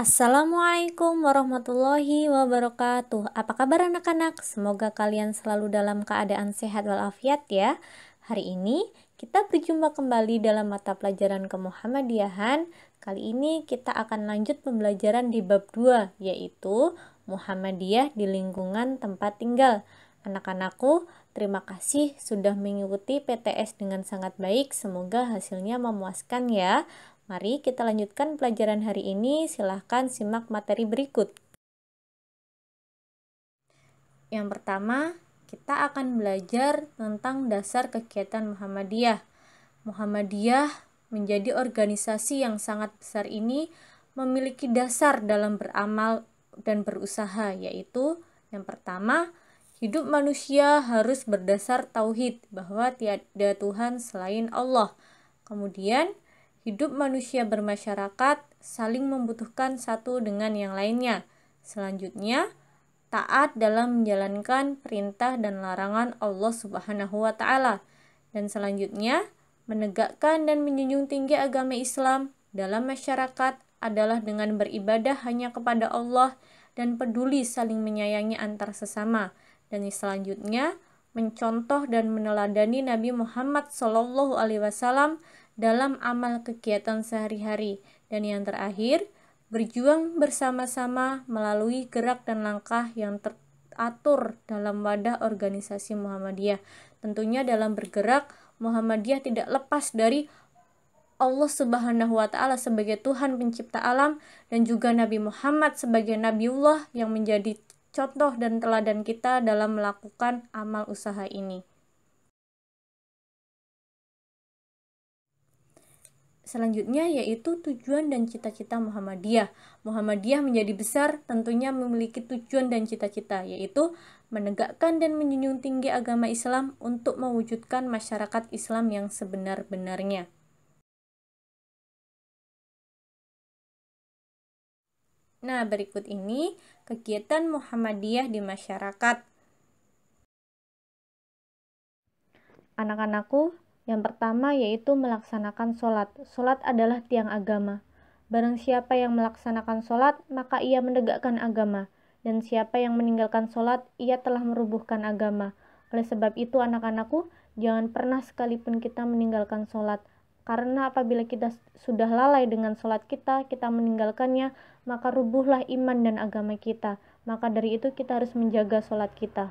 Assalamualaikum warahmatullahi wabarakatuh. Apa kabar anak-anak? Semoga kalian selalu dalam keadaan sehat walafiat ya. Hari ini kita berjumpa kembali dalam mata pelajaran kemuhammadiyahan. Kali ini kita akan lanjut pembelajaran di bab 2 yaitu Muhammadiyah di lingkungan tempat tinggal. Anak-anakku, terima kasih sudah mengikuti PTS dengan sangat baik. Semoga hasilnya memuaskan ya. Mari kita lanjutkan pelajaran hari ini. Silahkan simak materi berikut. Yang pertama, kita akan belajar tentang dasar kegiatan Muhammadiyah. Muhammadiyah menjadi organisasi yang sangat besar ini memiliki dasar dalam beramal dan berusaha, yaitu yang pertama, hidup manusia harus berdasar tauhid bahwa tiada Tuhan selain Allah. Kemudian, hidup manusia bermasyarakat saling membutuhkan satu dengan yang lainnya. Selanjutnya, taat dalam menjalankan perintah dan larangan Allah Subhanahu wa taala. Dan selanjutnya, menegakkan dan menjunjung tinggi agama Islam dalam masyarakat adalah dengan beribadah hanya kepada Allah dan peduli saling menyayangi antar sesama. Dan selanjutnya, mencontoh dan meneladani Nabi Muhammad SAW dalam amal kegiatan sehari-hari. Dan yang terakhir, berjuang bersama-sama melalui gerak dan langkah yang teratur dalam wadah organisasi Muhammadiyah. Tentunya dalam bergerak, Muhammadiyah tidak lepas dari Allah Subhanahu wa taala sebagai Tuhan pencipta alam dan juga Nabi Muhammad sebagai nabiullah yang menjadi contoh dan teladan kita dalam melakukan amal usaha ini. Selanjutnya yaitu tujuan dan cita-cita Muhammadiyah. Muhammadiyah menjadi besar tentunya memiliki tujuan dan cita-cita yaitu menegakkan dan menjunjung tinggi agama Islam untuk mewujudkan masyarakat Islam yang sebenar-benarnya. Nah, berikut ini kegiatan Muhammadiyah di masyarakat. Anak-anakku, yang pertama yaitu melaksanakan sholat. Sholat adalah tiang agama. Barang siapa yang melaksanakan sholat, maka ia menegakkan agama. Dan siapa yang meninggalkan sholat, ia telah merubuhkan agama. Oleh sebab itu, anak-anakku, jangan pernah sekalipun kita meninggalkan sholat. Karena apabila kita sudah lalai dengan sholat kita, kita meninggalkannya, maka rubuhlah iman dan agama kita. Maka dari itu kita harus menjaga sholat kita.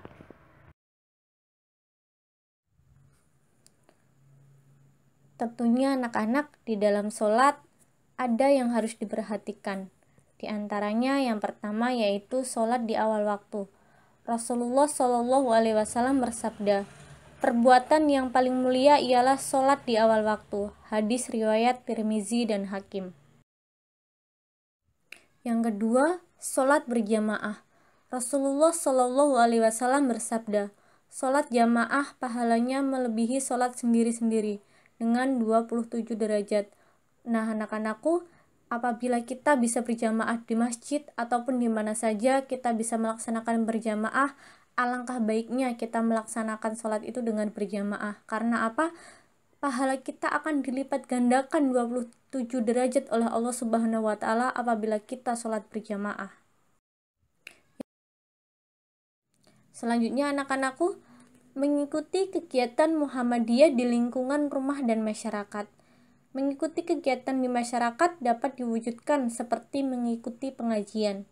Tentunya anak-anak di dalam sholat ada yang harus diperhatikan. Di antaranya yang pertama yaitu sholat di awal waktu. Rasulullah Shallallahu Alaihi Wasallam bersabda, perbuatan yang paling mulia ialah sholat di awal waktu. Hadis riwayat Tirmizi dan Hakim. Yang kedua, sholat berjamaah. Rasulullah Shallallahu Alaihi Wasallam bersabda, sholat jamaah pahalanya melebihi sholat sendiri-sendiri dengan 27 derajat. Nah, anak-anakku, apabila kita bisa berjamaah di masjid ataupun di mana saja kita bisa melaksanakan berjamaah, alangkah baiknya kita melaksanakan sholat itu dengan berjamaah. Karena apa? Pahala kita akan dilipat gandakan 27 derajat oleh Allah Subhanahu wa taala apabila kita sholat berjamaah. Selanjutnya anak-anakku, mengikuti kegiatan Muhammadiyah di lingkungan rumah dan masyarakat. Mengikuti kegiatan di masyarakat dapat diwujudkan seperti mengikuti pengajian.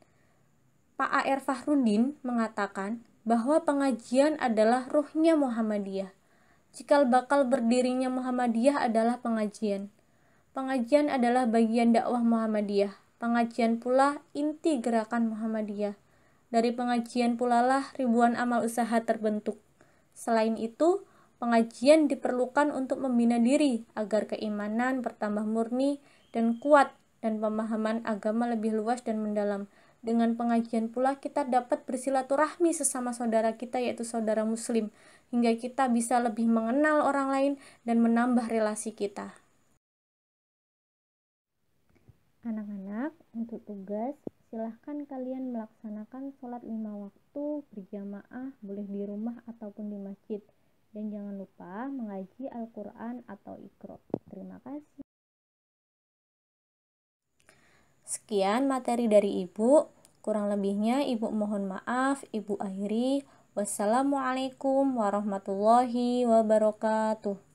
Pak A.R. Fahrudin mengatakan bahwa pengajian adalah ruhnya Muhammadiyah. Cikal bakal berdirinya Muhammadiyah adalah pengajian. Pengajian adalah bagian dakwah Muhammadiyah. Pengajian pula inti gerakan Muhammadiyah. Dari pengajian pula lah ribuan amal usaha terbentuk. Selain itu, pengajian diperlukan untuk membina diri agar keimanan bertambah murni dan kuat dan pemahaman agama lebih luas dan mendalam. Dengan pengajian pula kita dapat bersilaturahmi sesama saudara kita yaitu saudara muslim hingga kita bisa lebih mengenal orang lain dan menambah relasi kita. Anak-anak, untuk tugas, silahkan kalian melaksanakan sholat lima waktu berjamaah, boleh di rumah atau Sekian materi dari Ibu. Kurang lebihnya Ibu mohon maaf, Ibu akhiri. Wassalamualaikum warahmatullahi wabarakatuh.